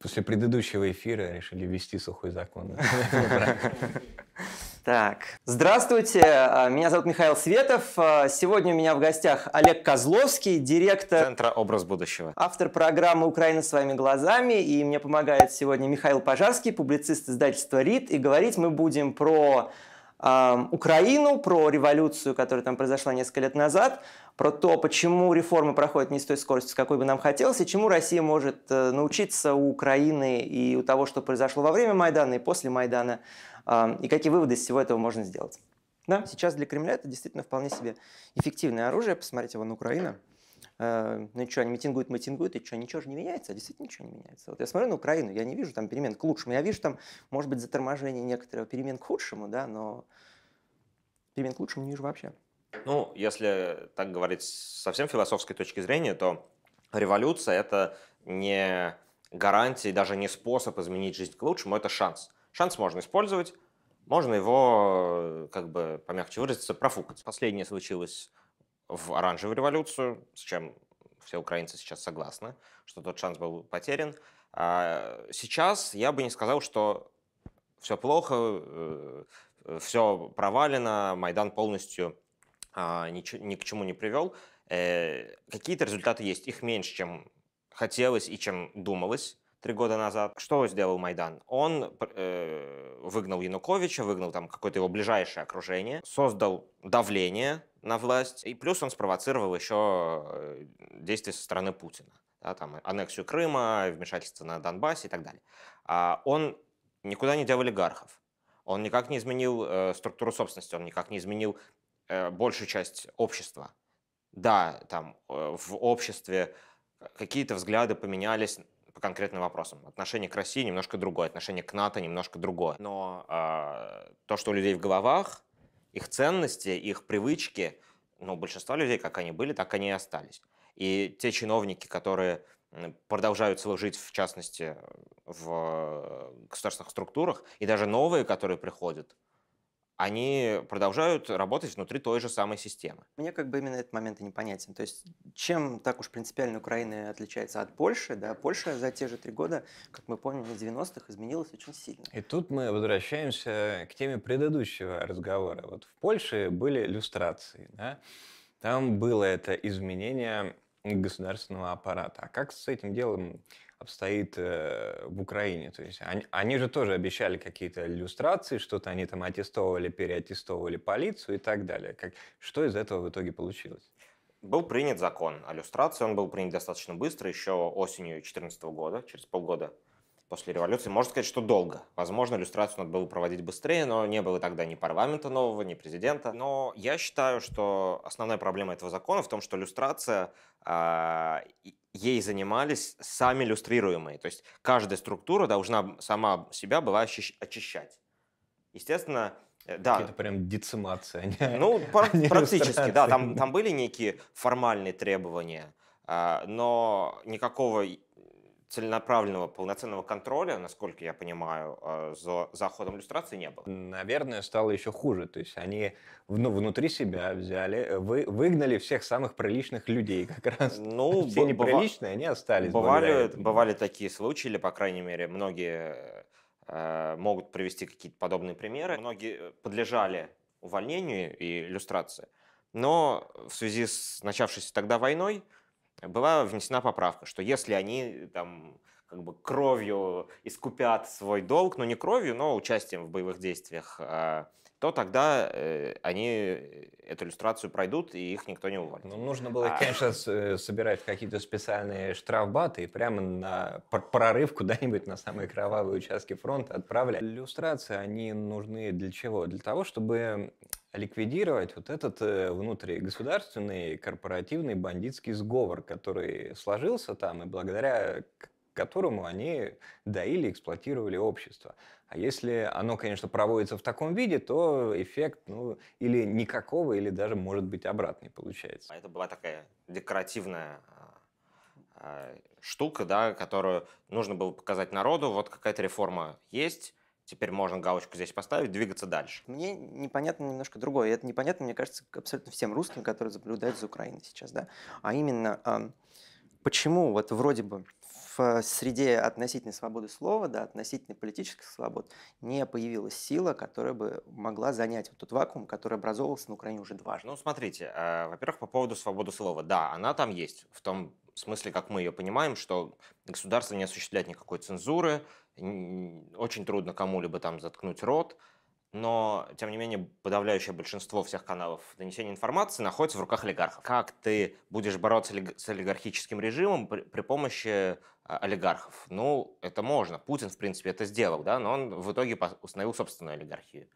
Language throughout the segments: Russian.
После предыдущего эфира решили вести сухой закон. Так, здравствуйте, а, меня зовут Михаил Светов. А, сегодня у меня в гостях Олег Козловский, директор Центра «Образ будущего», автор программы «Украина своими глазами». И мне помогает сегодня Михаил Пожарский, публицист издательства РИТ. И говорить мы будем про Украину, про революцию, которая там произошла несколько лет назад, про то, почему реформы проходят не с той скоростью, с какой бы нам хотелось, и чему Россия может э, научиться у Украины и у того, что произошло во время Майдана и после Майдана, и какие выводы из всего этого можно сделать. Да, сейчас для Кремля это действительно вполне себе эффективное оружие. Посмотрите, вон Украина э, ну и что, они митингуют, митингуют, и что, ничего же не меняется, а действительно ничего не меняется. Вот я смотрю на Украину, я не вижу там перемен к лучшему, я вижу там, может быть, заторможение некоторого перемен к худшему, да, но перемен к лучшему не вижу вообще. Ну, если так говорить совсем философской точки зрения, то революция – это не гарантия, даже не способ изменить жизнь к лучшему, это шанс. Шанс можно использовать, можно его, э, как бы помягче выразиться, профукать. Последнее случилось в оранжевую революцию, с чем все украинцы сейчас согласны, что тот шанс был потерян. А, сейчас я бы не сказал, что все плохо, э, э, все провалено, Майдан полностью а, ни к чему не привел. Э, какие-то результаты есть, их меньше, чем хотелось и чем думалось три года назад. Что сделал Майдан? Он выгнал Януковича, выгнал там какое-то его ближайшее окружение, создал давление на власть. И плюс он спровоцировал еще э, действия со стороны Путина. Да, там, аннексию Крыма, вмешательство на Донбассе и так далее. А он никуда не дел олигархов. Он никак не изменил э, структуру собственности, он никак не изменил э, большую часть общества. Да, там э, в обществе какие-то взгляды поменялись по конкретным вопросам. Отношение к России немножко другое, отношение к НАТО немножко другое. Но э, то, что у людей в головах, их ценности, их привычки, ну, большинство людей, как они были, так они и остались. И те чиновники, которые продолжают служить, в частности, в э, государственных структурах, и даже новые, которые приходят, они продолжают работать внутри той же самой системы. Мне как бы именно этот момент и непонятен. То есть чем так уж принципиально Украина отличается от Польши? Да? Польша за те же три года, как мы помним, из 90-х изменилась очень сильно. И тут мы возвращаемся к теме предыдущего разговора. Вот в Польше были люстрации. Да? Там было это изменение государственного аппарата. А как с этим делом обстоит э, в Украине. То есть они, они же тоже обещали какие-то иллюстрации, что-то они там аттестовывали, переаттестовывали полицию и так далее. Как, что из этого в итоге получилось? Был принят закон о иллюстрации, он был принят достаточно быстро, еще осенью 2014 года, через полгода после революции. Можно сказать, что долго. Возможно, иллюстрацию надо было проводить быстрее, но не было тогда ни парламента нового, ни президента. Но я считаю, что основная проблема этого закона в том, что иллюстрация, э, ей занимались сами иллюстрируемые. То есть каждая структура должна сама себя была очищать. Естественно, э, да. Это прям децимация. А ну, а не практически, да. Там, там были некие формальные требования, но никакого целенаправленного полноценного контроля, насколько я понимаю, э, за, за ходом иллюстрации не было. Наверное, стало еще хуже. То есть они ну, внутри себя взяли, э, вы, выгнали всех самых приличных людей как раз. Ну, Все неприличные, они остались. Бывали, бывали такие случаи, или, по крайней мере, многие э, могут привести какие-то подобные примеры. Многие подлежали увольнению и иллюстрации. Но в связи с начавшейся тогда войной была внесена поправка, что если они там как бы кровью искупят свой долг, ну не кровью, но участием в боевых действиях а, то тогда э, они эту иллюстрацию пройдут, и их никто не уволит. Ну, нужно было, а... конечно, с, э, собирать какие-то специальные штрафбаты и прямо на прорыв куда-нибудь на самые кровавые участки фронта отправлять. Иллюстрации, они нужны для чего? Для того, чтобы ликвидировать вот этот э, внутригосударственный корпоративный бандитский сговор, который сложился там, и благодаря которому они доили, эксплуатировали общество. А если оно, конечно, проводится в таком виде, то эффект, ну, или никакого, или даже, может быть, обратный получается. Это была такая декоративная а, а, штука, да, которую нужно было показать народу, вот какая-то реформа есть, теперь можно галочку здесь поставить, двигаться дальше. Мне непонятно немножко другое. Это непонятно, мне кажется, абсолютно всем русским, которые заблюдают за Украиной сейчас, да. А именно, почему вот вроде бы в э, среде относительной свободы слова, да, относительной политических свобод не появилась сила, которая бы могла занять вот тот вакуум, который образовывался на Украине уже дважды. Ну, смотрите, э, во-первых, по поводу свободы слова. Да, она там есть, в том смысле, как мы ее понимаем, что государство не осуществляет никакой цензуры, очень трудно кому-либо там заткнуть рот, но, тем не менее, подавляющее большинство всех каналов донесения информации находится в руках олигархов. Как ты будешь бороться с олигархическим режимом при, помощи а, олигархов? Ну, это можно. Путин, в принципе, это сделал, да, но он в итоге установил собственную олигархию.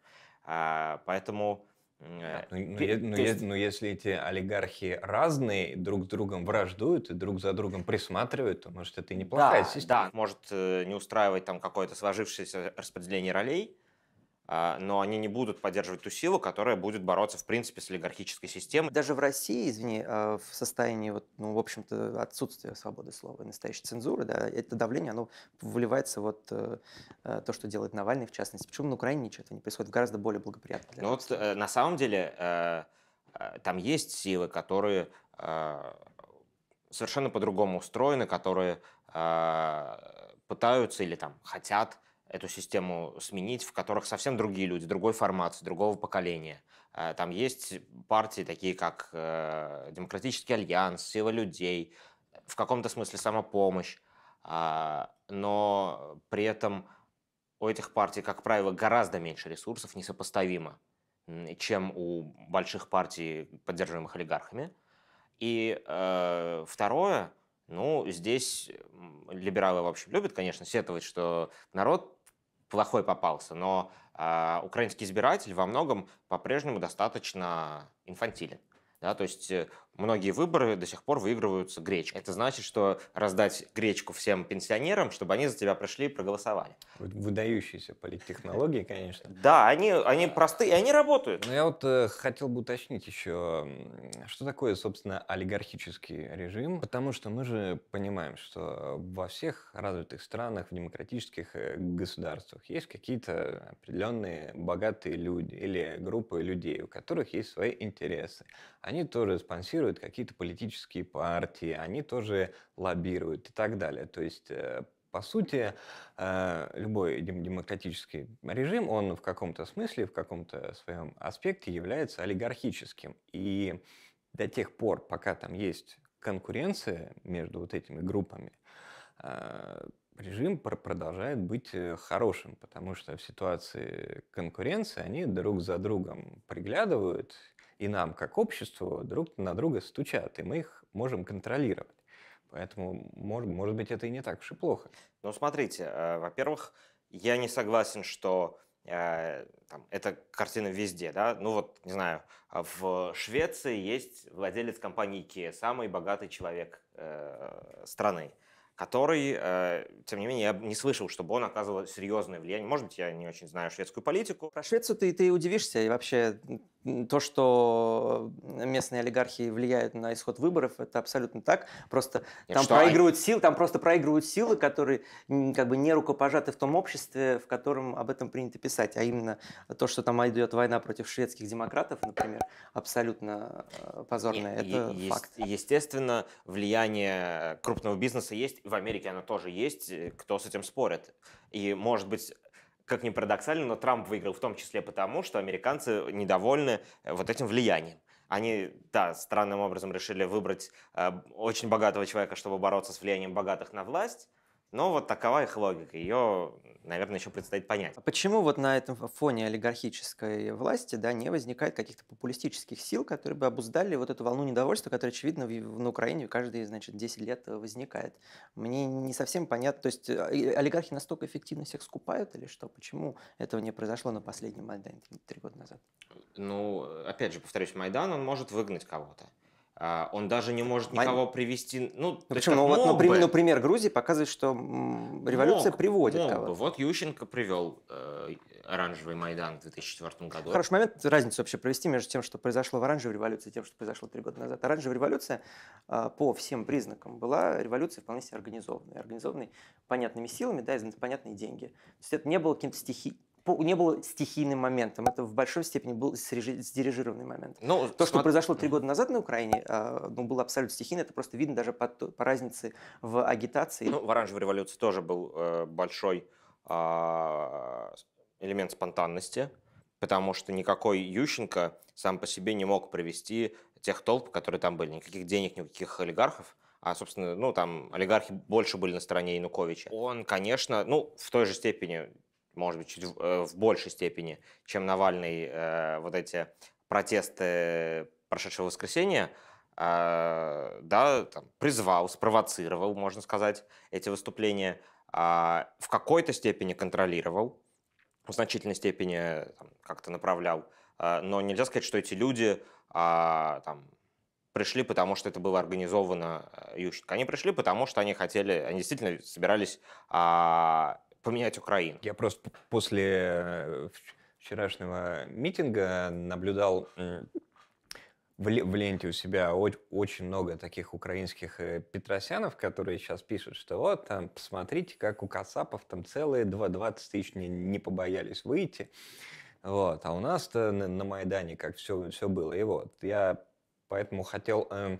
А, поэтому... Да, э, но, но, но, есть... но если эти олигархи разные, друг с другом враждуют и друг за другом присматривают, то, может, это и неплохая да, система. Да, может э, не устраивать там какое-то сложившееся распределение ролей, а, но они не будут поддерживать ту силу, которая будет бороться, в принципе, с олигархической системой. Даже в России, извини, а, в состоянии, вот, ну, в общем-то, отсутствия свободы слова и настоящей цензуры, да, это давление, оно выливается вот э, э, то, что делает Навальный, в частности. Почему на Украине ничего этого не происходит? в Гораздо более благоприятно. Для ну, вот, э, на самом деле, там есть силы, которые совершенно по-другому устроены, которые пытаются или там хотят эту систему сменить, в которых совсем другие люди, другой формации, другого поколения. Э, там есть партии, такие как э, Демократический альянс, Сила людей, в каком-то смысле самопомощь, а, но при этом у этих партий, как правило, гораздо меньше ресурсов, несопоставимо, чем у больших партий, поддерживаемых олигархами. И э, второе, ну, здесь либералы, в общем, любят, конечно, сетовать, что народ плохой попался, но э, украинский избиратель во многом по-прежнему достаточно инфантилен. Да, то есть э, многие выборы до сих пор выигрываются гречкой. Это значит, что раздать гречку всем пенсионерам, чтобы они за тебя пришли и проголосовали. Выдающиеся политтехнологии, конечно. Да, они, они простые, они работают. Но ну, я вот э, хотел бы уточнить еще, что такое, собственно, олигархический режим, потому что мы же понимаем, что во всех развитых странах, в демократических э, государствах есть какие-то определенные богатые люди или группы людей, у которых есть свои интересы они тоже спонсируют какие-то политические партии, они тоже лоббируют и так далее. То есть э, по сути, э, любой демократический режим, он в каком-то смысле, в каком-то своем аспекте является олигархическим. И до тех пор, пока там есть конкуренция между вот этими группами, э, режим продолжает быть хорошим, потому что в ситуации конкуренции они друг за другом приглядывают, и нам, как обществу, друг на друга стучат, и мы их можем контролировать. Поэтому, может, может быть, это и не так уж и плохо. Ну, смотрите, э, во-первых, я не согласен, что э, там, эта картина везде, да, ну вот, не знаю, в Швеции есть владелец компании IKEA, самый богатый человек э, страны, который, э, тем не менее, я не слышал, чтобы он оказывал серьезное влияние. Может быть, я не очень знаю шведскую политику. Про Швецию ты, ты удивишься, и вообще то, что э, местные олигархи влияют на исход выборов, это абсолютно так. Просто Нет, там что? проигрывают силы, там просто проигрывают силы, которые как бы не рукопожаты в том обществе, в котором об этом принято писать, а именно то, что там идет война против шведских демократов, например, абсолютно э, позорное это е- факт. Естественно, влияние крупного бизнеса есть, в Америке оно тоже есть. Э, кто с этим спорит? И может быть как ни парадоксально, но Трамп выиграл в том числе потому, что американцы недовольны э, вот этим влиянием. Они, да, странным образом решили выбрать э, очень богатого человека, чтобы бороться с влиянием богатых на власть, но вот такова их логика. Ее наверное, еще предстоит понять. А почему вот на этом фоне олигархической власти да, не возникает каких-то популистических сил, которые бы обуздали вот эту волну недовольства, которая, очевидно, в, на Украине каждые, значит, 10 лет э, возникает? Мне не совсем понятно. То есть э, а, олигархи настолько эффективно всех скупают или что? Почему этого не произошло на последнем Майдане три года назад? Ну, опять же, повторюсь, Майдан, он может выгнать кого-то. А, он даже не может никого Пон... привести. Ну, ну почему? Ну, вот, например, бы. например, Грузии показывает, что революция мог, приводит мог Бы. Вот Ющенко привел э, оранжевый Майдан в 2004 году. Хороший момент разницу вообще провести между тем, что произошло в оранжевой революции, и тем, что произошло три года назад. Оранжевая революция а, по всем признакам была революцией вполне себе организованной. Организованной понятными силами, да, и за понятные деньги. То есть это не было каким-то стихи, не было стихийным моментом, это в большой степени был сдирижированный момент. Ну, То, что произошло три года назад на Украине, э, ну, было абсолютно стихийно, это просто видно даже по, по разнице в агитации. Ну, в оранжевой революции тоже был э, большой э, элемент спонтанности, потому что никакой Ющенко сам по себе не мог привести тех толп, которые там были, никаких денег, никаких олигархов. А, собственно, ну, там олигархи больше были на стороне Януковича. Он, конечно, ну, в той же степени может быть, чуть в, э, в большей степени, чем Навальный, э, вот эти протесты прошедшего воскресенья, э, да, там, призвал, спровоцировал, можно сказать, эти выступления, э, в какой-то степени контролировал, в значительной степени э, как-то направлял. Э, но нельзя сказать, что эти люди э, там, пришли, потому что это было организовано э, Ющенко. Они пришли, потому что они хотели, они действительно собирались а, поменять Украину. Я просто после э, вчерашнего митинга наблюдал в, ленте у себя очень много таких украинских э, петросянов, которые сейчас пишут, что вот там, посмотрите, как у Касапов там целые 20 тысяч не, не побоялись выйти. Вот. А у нас-то на, на Майдане как все, все было. И вот я Поэтому хотел э,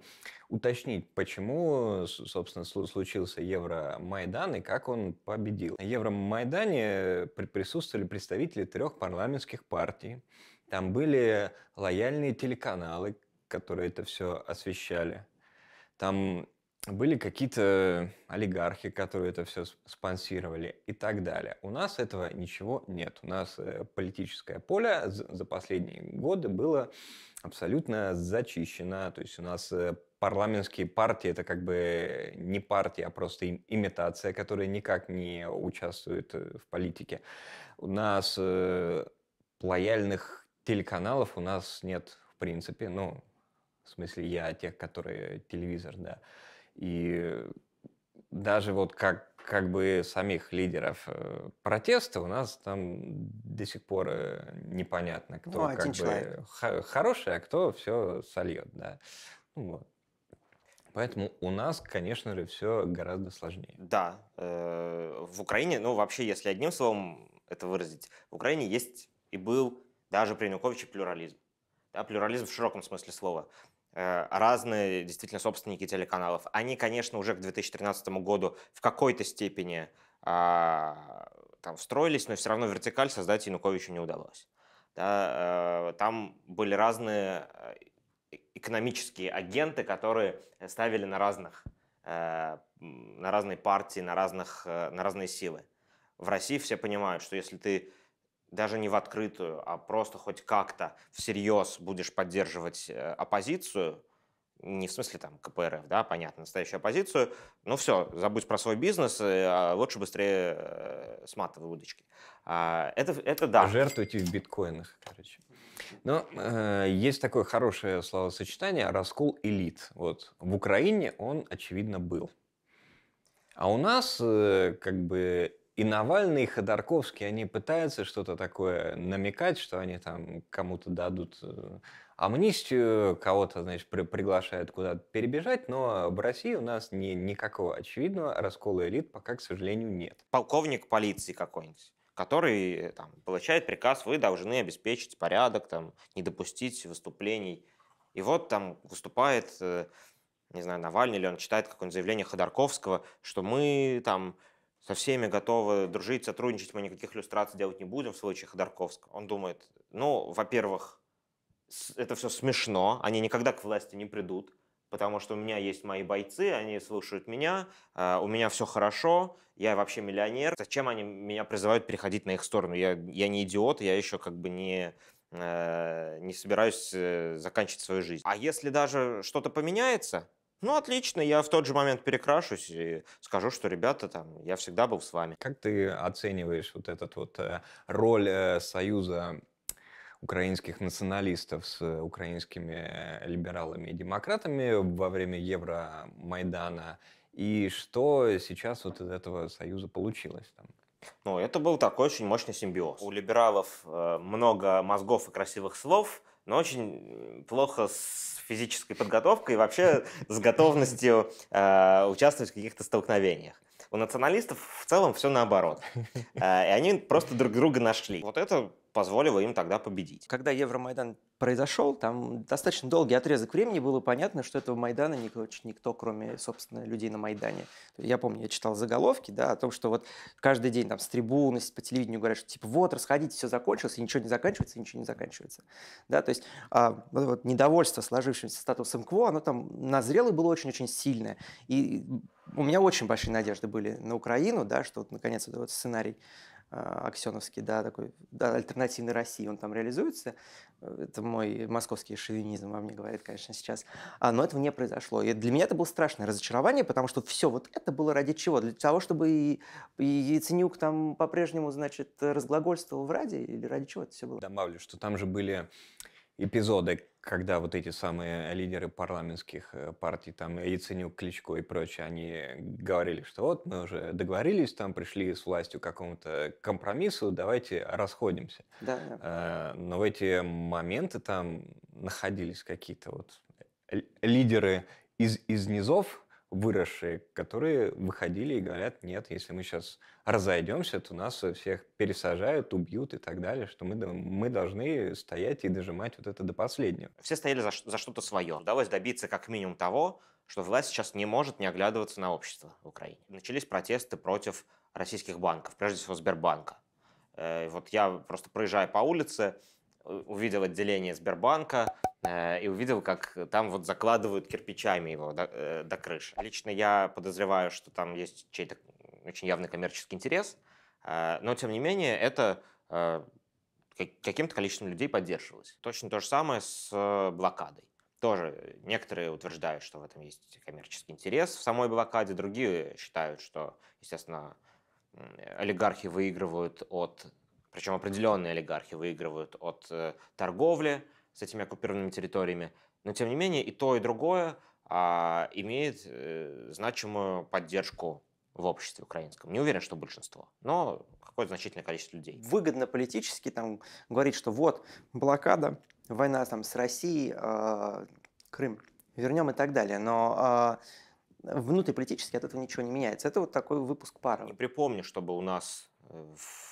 уточнить, почему, собственно, случился Евромайдан и как он победил. На Евромайдане присутствовали представители трех парламентских партий. Там были лояльные телеканалы, которые это все освещали. Там были какие-то олигархи, которые это все спонсировали и так далее. У нас этого ничего нет. У нас э, политическое поле за последние годы было абсолютно зачищено. То есть у нас э, парламентские партии это как бы не партия, а просто имитация, которая никак не участвует э, в политике. У нас лояльных телеканалов у нас нет в принципе. Ну, в смысле я, тех, которые телевизор, да. И даже вот как как бы самих лидеров э, протеста у нас там до сих пор э, непонятно, кто ну, как бы человек. хороший, а кто все сольет, да. Ну, вот. Поэтому у нас, конечно же, все гораздо сложнее. Да, э, в Украине, ну вообще, если одним словом это выразить, в Украине есть и был даже при Януковиче плюрализм. Да, плюрализм в широком смысле слова. Э, разные действительно собственники телеканалов. Они, конечно, уже к 2013 году в какой-то степени а, там встроились, но все равно вертикаль создать Януковичу не удалось. Да, э, там были разные э, экономические агенты, которые ставили на разных на разные партии, на, разных, на разные силы. В России все понимают, что если ты даже не в открытую, а просто хоть как-то всерьез будешь поддерживать э, оппозицию, не в смысле там КПРФ, да, понятно, настоящую оппозицию, Ну все, забудь про свой бизнес, э, а лучше быстрее э, сматывай удочки. А, это, это да. Жертвуйте в биткоинах, короче. Но э, есть такое хорошее словосочетание «раскол элит». Вот в Украине он, очевидно, был. А у нас э, как бы и Навальный, и Ходорковский, они пытаются что-то такое намекать, что они там кому-то дадут э, амнистию, кого-то, значит, при приглашают куда-то перебежать, но в России у нас ни никакого очевидного раскола элит пока, к сожалению, нет. Полковник полиции какой-нибудь который э, там, получает приказ, вы должны обеспечить порядок, там, не допустить выступлений. И вот там выступает, э, не знаю, Навальный или он читает какое-нибудь заявление Ходорковского, что мы там со всеми готовы дружить, сотрудничать, мы никаких иллюстраций делать не будем в случае Ходорковского. Он думает, ну, во-первых, это все смешно, они никогда к власти не придут, потому что у меня есть мои бойцы, они слушают меня, а, у меня все хорошо, я вообще миллионер. Зачем они меня призывают переходить на их сторону? Я, я не идиот, я еще как бы не, э, не собираюсь э, заканчивать свою жизнь. А если даже что-то поменяется, ну, отлично, я в тот же момент перекрашусь и скажу, что, ребята, там, я всегда был с вами. Как ты оцениваешь вот этот вот э, роль э, союза украинских националистов с украинскими э, либералами и демократами во время Евромайдана? И что сейчас вот из этого союза получилось там? Ну, это был такой очень мощный симбиоз. У либералов э, много мозгов и красивых слов, но очень плохо с физической подготовкой и вообще с готовностью э, участвовать в каких-то столкновениях. У националистов в целом все наоборот. Э, и они просто друг друга нашли. Вот это позволило им тогда победить. Когда Евромайдан произошел, там достаточно долгий отрезок времени было понятно, что этого Майдана никто, никто кроме, собственно, людей на Майдане. Я помню, я читал заголовки, да, о том, что вот каждый день там с трибуны, по телевидению говорят, что типа вот, расходите, все закончилось, и ничего не заканчивается, и ничего не заканчивается. Да, то есть а, вот, вот недовольство сложившимся статусом КВО, оно там назрело и было очень-очень сильное. И у меня очень большие надежды были на Украину, да, что вот, наконец вот этот сценарий э, Аксеновский, да, такой да, альтернативной России, он там реализуется. Это мой московский шовинизм во мне говорит, конечно, сейчас. А, но этого не произошло. И для меня это было страшное разочарование, потому что все вот это было ради чего? Для того, чтобы и, и Яценюк там по-прежнему, значит, разглагольствовал в Раде? Или ради чего это все было? Добавлю, что там же были эпизоды, когда вот эти самые лидеры парламентских э, партий, там Яценюк, Кличко и прочие, они говорили, что вот мы уже договорились, там пришли с властью к какому-то компромиссу, давайте расходимся. Да. Э, но в эти моменты там находились какие-то вот э, лидеры из, из низов, выросшие, которые выходили и говорят, нет, если мы сейчас разойдемся, то нас всех пересажают, убьют и так далее, что мы, мы должны стоять и дожимать вот это до последнего. Все стояли за, за что-то свое. Удалось добиться как минимум того, что власть сейчас не может не оглядываться на общество в Украине. Начались протесты против российских банков, прежде всего Сбербанка. Э, вот я просто проезжаю по улице, увидел отделение Сбербанка э, и увидел, как там вот закладывают кирпичами его до, э, до крыши. Лично я подозреваю, что там есть чей-то очень явный коммерческий интерес, э, но тем не менее это э, каким-то количеством людей поддерживалось. Точно то же самое с э, блокадой. Тоже некоторые утверждают, что в этом есть коммерческий интерес в самой блокаде, другие считают, что, естественно, олигархи выигрывают от причем определенные олигархи выигрывают от э, торговли с этими оккупированными территориями. Но тем не менее и то, и другое а, имеет э, значимую поддержку в обществе украинском. Не уверен, что большинство, но какое-то значительное количество людей. Выгодно политически там говорить, что вот блокада, война там с Россией, э, Крым вернем и так далее. Но э, внутриполитически от этого ничего не меняется. Это вот такой выпуск пара. Не припомню, чтобы у нас Э,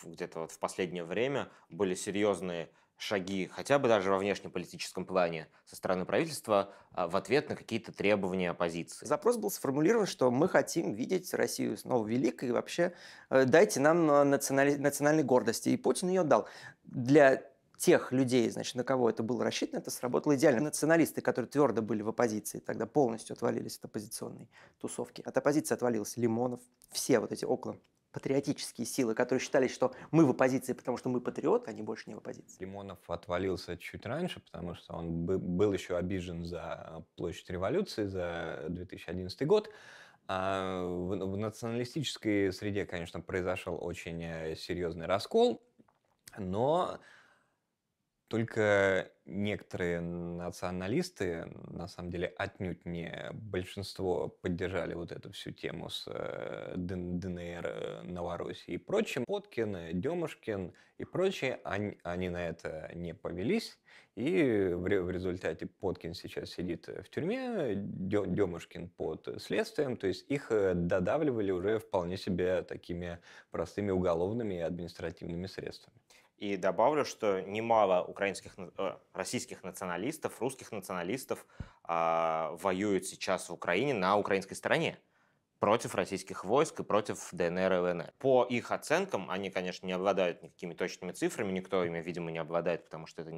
где-то вот в последнее время были серьезные шаги, хотя бы даже во внешнеполитическом плане со стороны правительства а, в ответ на какие-то требования оппозиции. Запрос был сформулирован, что мы хотим видеть Россию снова великой и вообще э, дайте нам э, националь... национальной гордости. И Путин ее дал. Для тех людей, значит, на кого это было рассчитано, это сработало идеально. Националисты, которые твердо были в оппозиции, тогда полностью отвалились от оппозиционной тусовки. От оппозиции отвалился Лимонов, все вот эти около патриотические силы, которые считали, что мы в оппозиции, потому что мы патриоты, они а больше не в оппозиции. Лимонов отвалился чуть раньше, потому что он был еще обижен за э, площадь революции, за 2011 э, год. А в националистической среде, конечно, произошел очень э, серьезный раскол, но только некоторые националисты, на самом деле отнюдь не большинство, поддержали вот эту всю тему с э, ДНР, э, Новороссией и прочим. Поткин, Демушкин и прочие, они, они на это не повелись. И в, в результате Поткин сейчас сидит в тюрьме, Демушкин под следствием. То есть их э, додавливали уже вполне себе такими простыми уголовными и административными средствами. И добавлю, что немало украинских, э, российских националистов, русских националистов э, воюют сейчас в Украине на украинской стороне против российских войск и против ДНР и ЛНР. По их оценкам, они, конечно, не обладают никакими точными цифрами, никто ими, видимо, не обладает, потому что это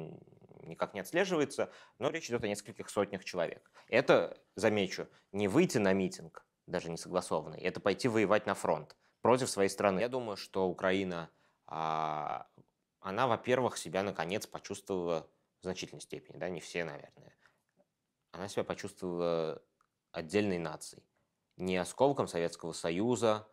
никак не отслеживается, но речь идет о нескольких сотнях человек. Это, замечу, не выйти на митинг, даже не согласованный, это пойти воевать на фронт против своей страны. Я думаю, что Украина а, она, во-первых, себя наконец почувствовала в значительной степени, да, не все, наверное. Она себя почувствовала отдельной нацией, не осколком Советского Союза,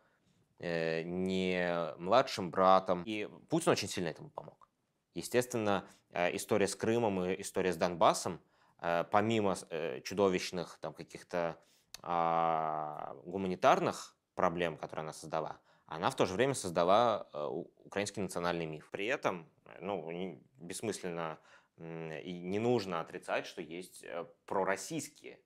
э, не младшим братом. И Путин очень сильно этому помог. Естественно, э, история с Крымом и история с Донбассом, э, помимо э, чудовищных там каких-то э, гуманитарных проблем, которые она создала, она в то же время создала э, украинский национальный миф. При этом э, ну, бессмысленно и не нужно отрицать, что есть э, пророссийские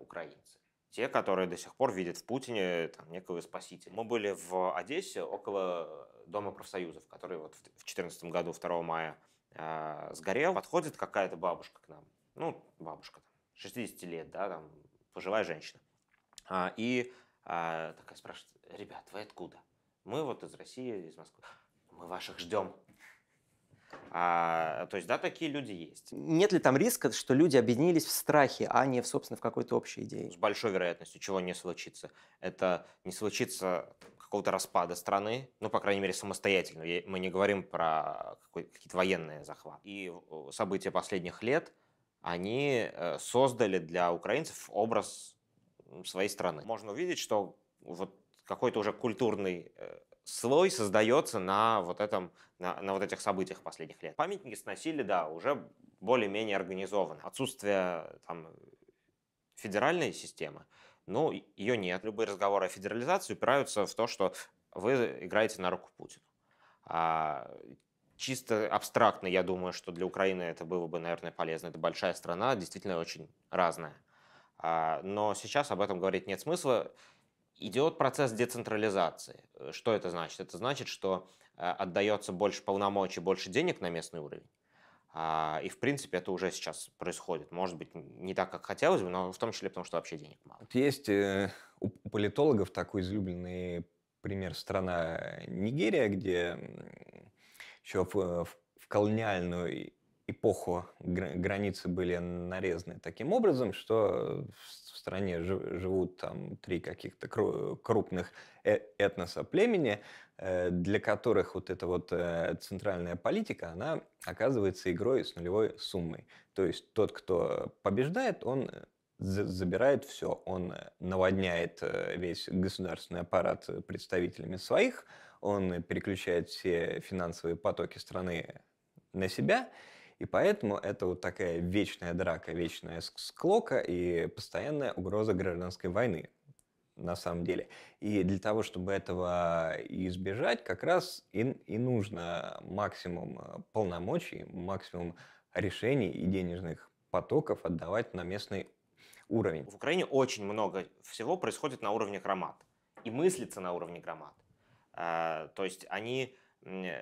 украинцы. Те, которые до сих пор видят в Путине там, некого спасителя. Мы были в Одессе около Дома профсоюзов, который вот в 2014 году, 2 мая, э, сгорел. Подходит какая-то бабушка к нам. Ну, бабушка, 60 лет, да, там, пожилая женщина. А, и а, такая спрашивает, ребят, вы откуда? Мы вот из России, из Москвы. Мы ваших ждем. А, то есть, да, такие люди есть. Нет ли там риска, что люди объединились в страхе, а не, в, собственно, в какой-то общей идее? С большой вероятностью, чего не случится. Это не случится какого-то распада страны, ну, по крайней мере, самостоятельно. Мы не говорим про какие-то военные захваты. И события последних лет, они э, создали для украинцев образ своей страны. Можно увидеть, что вот какой-то уже культурный э, слой создается на вот, этом, на, на вот этих событиях последних лет. Памятники сносили, да, уже более-менее организованно. Отсутствие там, федеральной системы, ну, ее нет. Любые разговоры о федерализации упираются в то, что вы играете на руку Путину. А, чисто абстрактно, я думаю, что для Украины это было бы, наверное, полезно. Это большая страна, действительно очень разная. А, но сейчас об этом говорить нет смысла. Идет процесс децентрализации. Э, что это значит? Это значит, что э, отдается больше полномочий, больше денег на местный уровень. А, и, в принципе, это уже сейчас происходит. Может быть, не так, как хотелось бы, но в том числе потому, что вообще денег мало. Есть э, у политологов такой излюбленный пример страна Нигерия, где еще в, в колониальную эпоху границы были нарезаны таким образом, что в стране живут там три каких-то крупных э-, этноса племени, э, для которых вот эта вот э, центральная политика, она оказывается игрой с нулевой суммой. То есть тот, кто побеждает, он забирает все, он наводняет весь государственный аппарат представителями своих, он переключает все финансовые потоки страны на себя – и поэтому это вот такая вечная драка, вечная склока и постоянная угроза гражданской войны на самом деле. И для того, чтобы этого избежать, как раз и, и нужно максимум э, полномочий, максимум решений и денежных потоков отдавать на местный уровень. В Украине очень много всего происходит на уровне громад и мыслится на уровне громад. Э, то есть они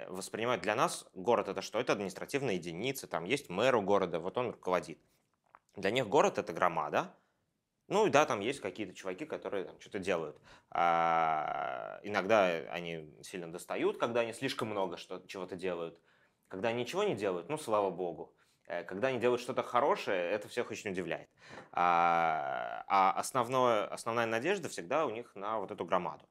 воспринимают для нас город это что? Это административная единица, там есть мэру города, вот он руководит. Для них город это громада, ну и да, там есть какие-то чуваки, которые там что-то делают. А, иногда они сильно достают, когда они слишком много что чего-то делают. Когда они ничего не делают, ну слава богу. Э, когда они делают что-то хорошее, это всех очень удивляет. А, а основное, основная надежда всегда у них на вот эту громаду.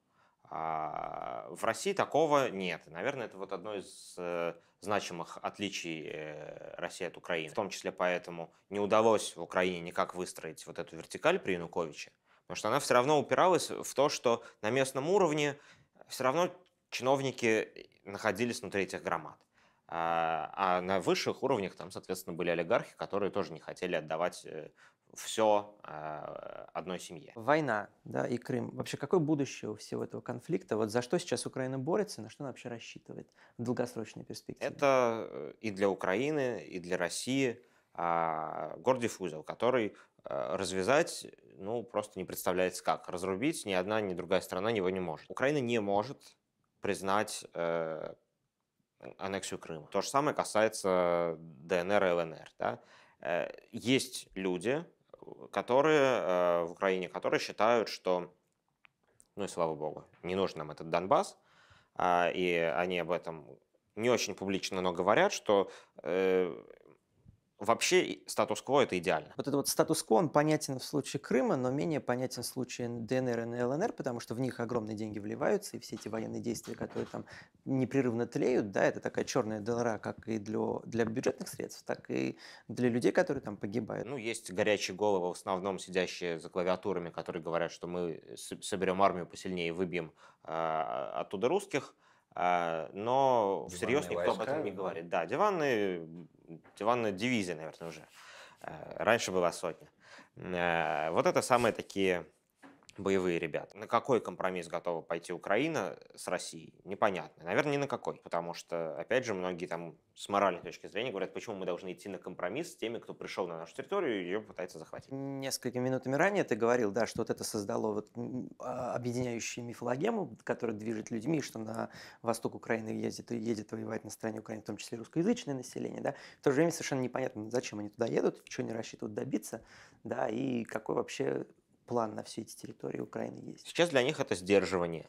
А в России такого нет. Наверное, это вот одно из э, значимых отличий э, России от Украины. В том числе поэтому не удалось в Украине никак выстроить вот эту вертикаль при Януковиче, потому что она все равно упиралась в то, что на местном уровне все равно чиновники находились внутри этих громад. А, а на высших уровнях там, соответственно, были олигархи, которые тоже не хотели отдавать э, все а, одной семье. Война да, и Крым. Вообще, какое будущее у всего этого конфликта? Вот за что сейчас Украина борется, на что она вообще рассчитывает в долгосрочной перспективе? Это э, и для Украины, и для России э, а, Гордиев узел, который э, развязать ну, просто не представляется как. Разрубить ни одна, ни другая страна его не может. Украина не может признать э, аннексию Крыма. То же самое касается ДНР и ЛНР. Да? Э, есть люди, которые э, в Украине, которые считают, что, ну и слава богу, не нужен нам этот Донбасс, а, и они об этом не очень публично, но говорят, что э, Вообще статус-кво это идеально. Вот этот вот статус-кво, он понятен в случае Крыма, но менее понятен в случае ДНР и ЛНР, потому что в них огромные деньги вливаются, и все эти военные действия, которые там непрерывно тлеют, да, это такая черная дыра как и для, для бюджетных средств, так и для людей, которые там погибают. Ну, есть горячие головы, в основном сидящие за клавиатурами, которые говорят, что мы соберем армию посильнее и выбьем э, оттуда русских. А, но всерьез никто войска, об этом не говорит. Да, диванные, диванная дивизия, наверное, уже. Э, раньше была сотня. Э, вот это самые такие боевые ребята. На какой компромисс готова пойти Украина с Россией, непонятно. Наверное, ни на какой, потому что, опять же, многие там с моральной точки зрения говорят, почему мы должны идти на компромисс с теми, кто пришел на нашу территорию и ее пытается захватить. Несколькими минутами ранее ты говорил, да, что вот это создало вот а, объединяющую мифологему, которая движет людьми, что на восток Украины ездит, едет воевать на стороне Украины, в том числе русскоязычное население, да. В то же время совершенно непонятно, зачем они туда едут, чего они рассчитывают добиться, да, и какой вообще план на все эти территории Украины есть. Сейчас для них это сдерживание.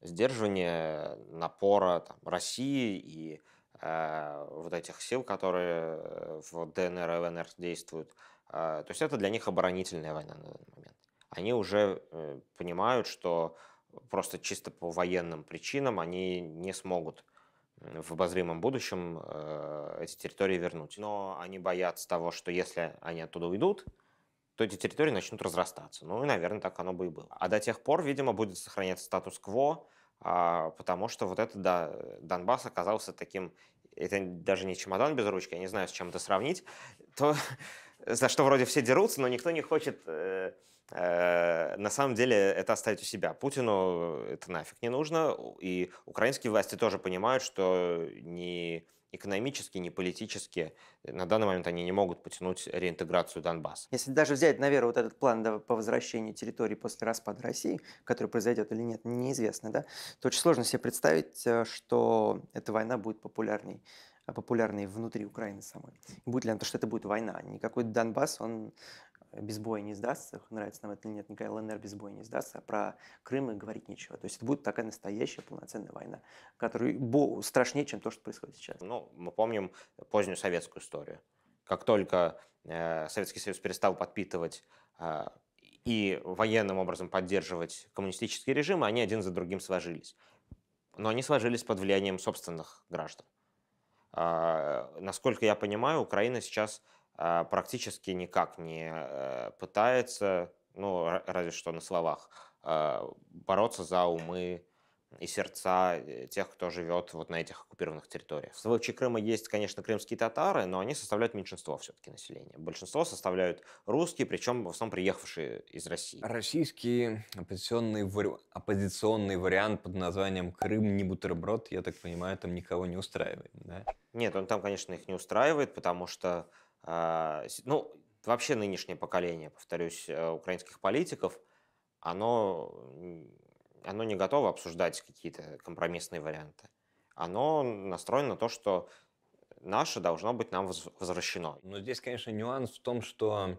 Сдерживание напора там, России и э, вот этих сил, которые э, в ДНР и ЛНР действуют. Э, то есть это для них оборонительная война на данный момент. Они уже э, понимают, что просто чисто по военным причинам они не смогут в обозримом будущем э, эти территории вернуть. Но они боятся того, что если они оттуда уйдут, то эти территории начнут разрастаться. Ну и, наверное, так оно бы и было. А до тех пор, видимо, будет сохраняться статус-кво, а, потому что вот этот да, Донбасс оказался таким, это даже не чемодан без ручки, я не знаю, с чем это сравнить, то, за что вроде все дерутся, но никто не хочет э, э, на самом деле это оставить у себя. Путину это нафиг не нужно, и украинские власти тоже понимают, что не экономически, ни политически на данный момент они не могут потянуть реинтеграцию Донбасса. Если даже взять, наверное, вот этот план да, по возвращению территории после распада России, который произойдет или нет, неизвестно, да, то очень сложно себе представить, э, что эта война будет популярней а, популярные внутри Украины самой. И будет ли она, то, что это будет война. А Никакой Донбасс, он э, без боя не сдастся, нравится нам это или нет, никакая ЛНР без боя не сдастся, а про Крым и говорить нечего. То есть это будет такая настоящая полноценная война, которая страшнее, чем то, что происходит сейчас. Ну, мы помним позднюю советскую историю. Как только э, Советский Союз перестал подпитывать э, и военным образом поддерживать коммунистические режимы, они один за другим сложились. Но они сложились под влиянием собственных граждан. А, насколько я понимаю, Украина сейчас а, практически никак не э, пытается, ну, разве что на словах, а, бороться за умы и сердца э, тех, кто живет вот на этих оккупированных территориях. В случае Крыма есть, конечно, крымские татары, но они составляют меньшинство все-таки населения. Большинство составляют русские, причем в основном приехавшие из России. Российский оппозиционный, вари... оппозиционный вариант под названием «Крым не бутерброд», я так понимаю, там никого не устраивает, да? Нет, он там, конечно, их не устраивает, потому что, э, ну, вообще нынешнее поколение, повторюсь, э, украинских политиков, оно оно не готово обсуждать какие-то компромиссные варианты. Оно настроено на то, что наше должно быть нам возвращено. Но здесь, конечно, нюанс в том, что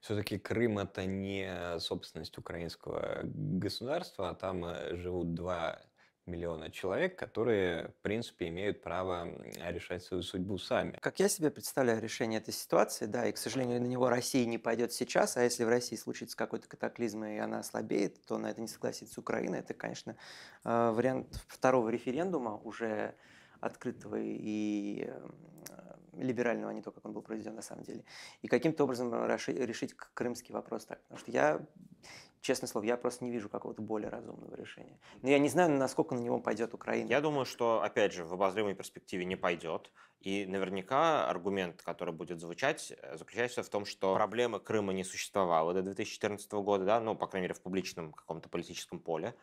все-таки Крым это не собственность украинского государства, а там э, живут два миллиона человек, которые, в принципе, имеют право решать свою судьбу сами. Как я себе представляю решение этой ситуации, да, и, к сожалению, на него Россия не пойдет сейчас, а если в России случится какой-то катаклизм и она ослабеет, то на это не согласится Украина. Это, конечно, э, вариант второго референдума уже открытого и э, либерального, а не то, как он был проведен на самом деле. И каким-то образом решить крымский вопрос так. Потому что я честное слово, я просто не вижу какого-то более разумного решения. Но я не знаю, насколько на него пойдет Украина. Я думаю, что, опять же, в обозримой перспективе не пойдет. И наверняка аргумент, который будет звучать, э, заключается в том, что проблема Крыма не существовала до 2014 года, да, ну, по крайней мере, в публичном каком-то политическом поле,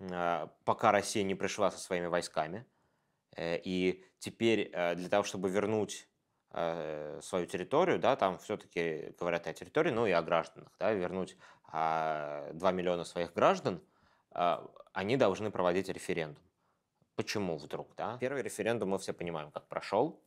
э, пока Россия не пришла со своими войсками. Э, и теперь для того, чтобы вернуть Э, свою территорию, да, там все-таки говорят о территории, ну и о гражданах, да, вернуть 2 а, миллиона своих граждан, а, они должны проводить референдум. Почему вдруг, да? Первый референдум мы все понимаем, как прошел.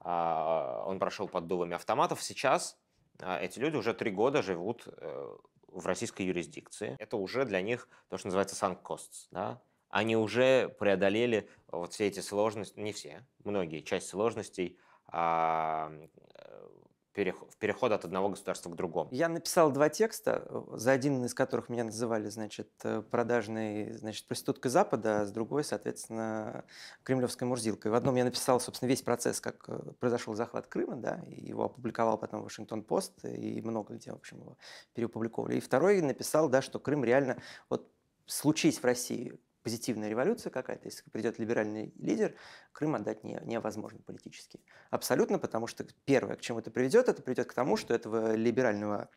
А, он прошел под дулами автоматов. Сейчас эти люди уже три года живут э, в российской юрисдикции. Это уже для них то, что называется sunk costs, да? Они уже преодолели вот все эти сложности, не все, многие, часть сложностей – а, э, переход от одного государства к другому. Я написал два текста, э, за один из которых меня называли, значит, э, продажной, значит, проституткой Запада, а с другой, соответственно, кремлевской мурзилкой. В одном я написал, собственно, весь процесс, как произошел захват Крыма, да, и его опубликовал потом Вашингтон-Пост, и много где, в общем, его переопубликовали. И второй написал, да, что Крым реально, вот случись в России позитивная революция какая-то, если придет либеральный лидер, Крым отдать не, невозможно политически. Абсолютно, потому что первое, к чему это приведет, это приведет к тому, что этого либерального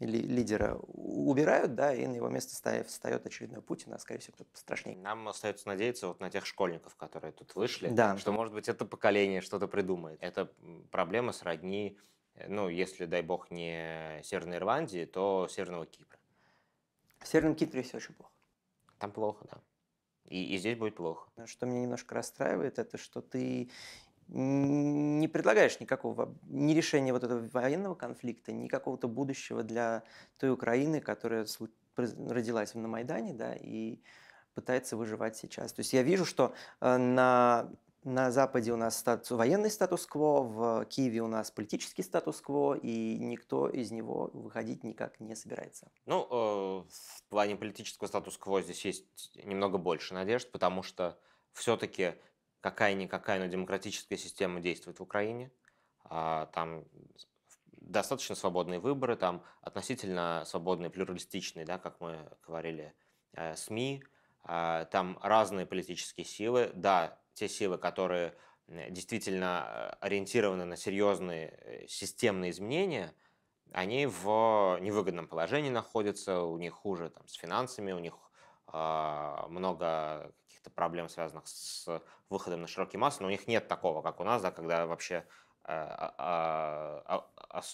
лидера убирают, да, и на его место встает очередной Путин, а, скорее всего, кто-то страшнее. Нам остается надеяться вот на тех школьников, которые тут вышли, да. что, может быть, это поколение что-то придумает. Это проблема сродни, э, ну, если, дай бог, не Северной Ирландии, то Северного Кипра. В Северном Кипре все очень плохо. Там плохо, да. И, и здесь будет плохо. Ну, что меня немножко расстраивает, это что ты не предлагаешь никакого ни решения вот этого военного конфликта, ни какого-то будущего для той Украины, которая родилась на Майдане, да, и пытается выживать сейчас. То есть я вижу, что э, на на Западе у нас статус, военный статус-кво, в Киеве у нас политический статус-кво, и никто из него выходить никак не собирается. Ну, э, в плане политического статус-кво здесь есть немного больше надежд, потому что все-таки какая-никакая, но демократическая система действует в Украине. А, там достаточно свободные выборы, там относительно свободные, плюралистичные, да, как мы говорили, э, СМИ, а, там разные политические силы. Да, те силы, которые э, действительно э, ориентированы на серьезные э, системные изменения, они в невыгодном положении находятся, у них хуже там, с финансами, у них э, много каких-то проблем, связанных с выходом на широкие массы, но у них нет такого, как у нас, да, когда вообще э, э,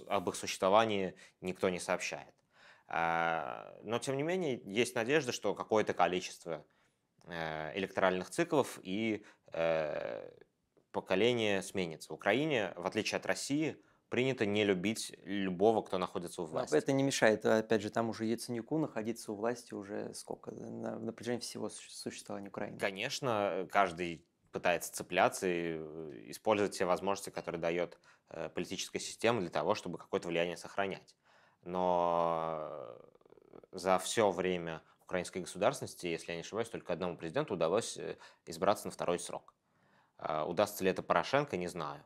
об их существовании никто не сообщает. Но, тем не менее, есть надежда, что какое-то количество электоральных циклов и Э, поколение сменится. В Украине, в отличие от России, принято не любить любого, кто находится у власти. Это не мешает, а, опять же, там уже Яценюку находиться у власти уже сколько, на, на протяжении всего существования Украины. Конечно, каждый пытается цепляться и э, использовать все возможности, которые дает э, политическая система для того, чтобы какое-то влияние сохранять. Но за все время украинской государственности, если я не ошибаюсь, только одному президенту удалось э, избраться на второй срок. А, удастся ли это Порошенко, не знаю.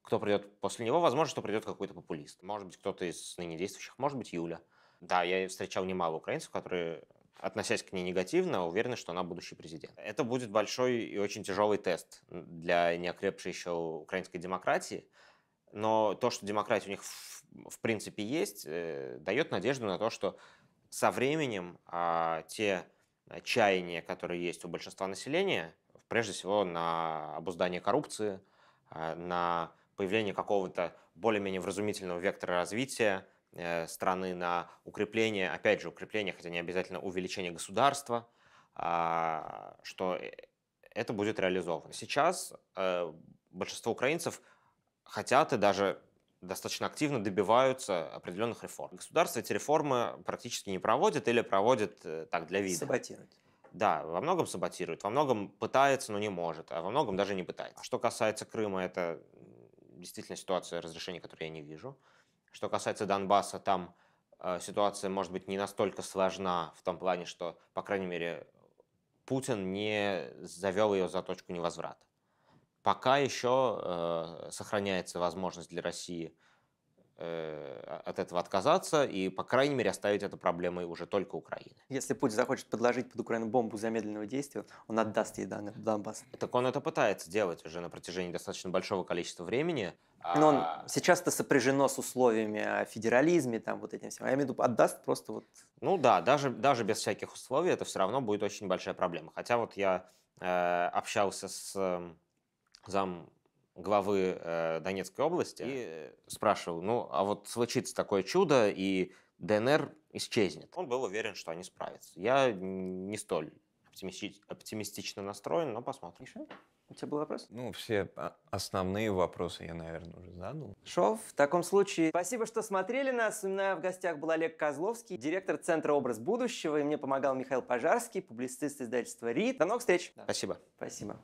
Кто придет после него, возможно, что придет какой-то популист. Может быть, кто-то из ныне действующих, может быть, Юля. Да, я встречал немало украинцев, которые, относясь к ней негативно, уверены, что она будущий президент. Это будет большой и очень тяжелый тест для неокрепшей еще украинской демократии. Но то, что демократия у них в, в принципе есть, э, дает надежду на то, что со временем а, те э, чаяния, которые есть у большинства населения, прежде всего на обуздание коррупции, а, на появление какого-то более-менее вразумительного вектора развития э, страны, на укрепление, опять же, укрепление, хотя не обязательно увеличение государства, а, что э, это будет реализовано. Сейчас большинство украинцев хотят и даже достаточно активно добиваются определенных реформ. Государство эти реформы практически не проводит или проводит э, так для вида. Саботирует. Да, во многом саботирует, во многом пытается, но не может, а во многом даже не пытается. Что касается Крыма, это действительно ситуация разрешения, которую я не вижу. Что касается Донбасса, там э, ситуация может быть не настолько сложна в том плане, что, по крайней мере, Путин не завел ее за точку невозврата. Пока еще э, сохраняется возможность для России э, от этого отказаться и, по крайней мере, оставить это проблемой уже только Украины. Если Путин захочет подложить под Украину бомбу замедленного действия, он отдаст ей данный Донбасс. Так он это пытается делать уже на протяжении достаточно большого количества времени. Но он а... сейчас это сопряжено с условиями о федерализме, там вот этим всем. А я имею в виду, отдаст просто вот... Ну да, даже, даже без всяких условий это все равно будет очень большая проблема. Хотя вот я э, общался с эм, зам главы э, Донецкой области и спрашивал, ну, а вот случится такое чудо, и ДНР исчезнет. Он был уверен, что они справятся. Я не столь оптимистич, оптимистично настроен, но посмотрим. Еще? У тебя был вопрос? Ну, все основные вопросы я, наверное, уже задал. Шов, в таком случае, спасибо, что смотрели нас. У меня в гостях был Олег Козловский, директор Центра «Образ будущего», и мне помогал Михаил Пожарский, публицист издательства «РИД». До новых встреч! Да. Спасибо. Спасибо.